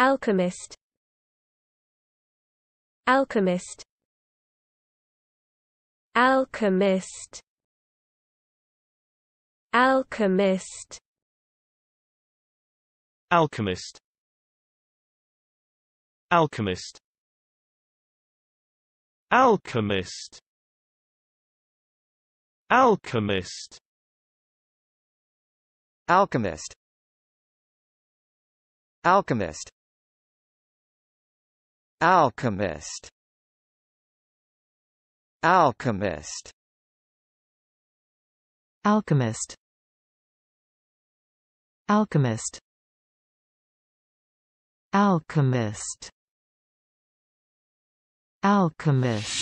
Alchemist Alchemist Alchemist Alchemist Alchemist Alchemist Alchemist Alchemist Alchemist Alchemist Alchemist Alchemist Alchemist Alchemist Alchemist Alchemist